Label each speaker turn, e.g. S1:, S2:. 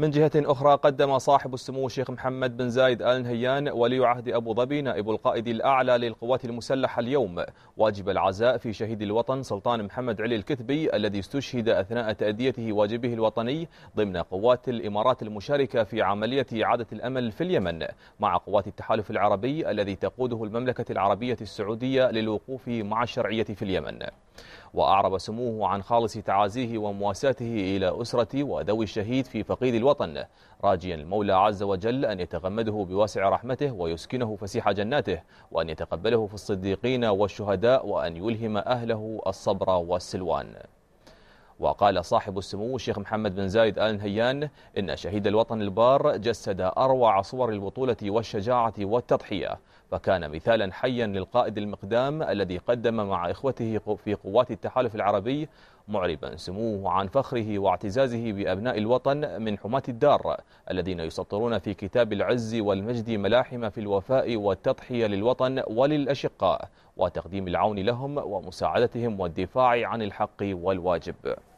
S1: من جهة أخرى قدم صاحب السمو الشيخ محمد بن زايد آل نهيان ولي عهد أبو ظبي نائب القائد الأعلى للقوات المسلحة اليوم واجب العزاء في شهيد الوطن سلطان محمد علي الكتبي الذي استشهد أثناء تأديته واجبه الوطني ضمن قوات الإمارات المشاركة في عملية إعادة الأمل في اليمن مع قوات التحالف العربي الذي تقوده المملكة العربية السعودية للوقوف مع الشرعية في اليمن وأعرب سموه عن خالص تعازيه ومواساته إلى أسرة وذوي الشهيد في فقيد الوطن راجيا المولى عز وجل أن يتغمده بواسع رحمته ويسكنه فسيح جناته وأن يتقبله في الصديقين والشهداء وأن يلهم أهله الصبر والسلوان وقال صاحب السمو الشيخ محمد بن زايد آل نهيان إن شهيد الوطن البار جسد أروع صور البطولة والشجاعة والتضحية فكان مثالا حيا للقائد المقدام الذي قدم مع إخوته في قوات التحالف العربي معربا سموه عن فخره واعتزازه بأبناء الوطن من حماة الدار الذين يسطرون في كتاب العز والمجد ملاحم في الوفاء والتضحية للوطن وللأشقاء وتقديم العون لهم ومساعدتهم والدفاع عن الحق والواجب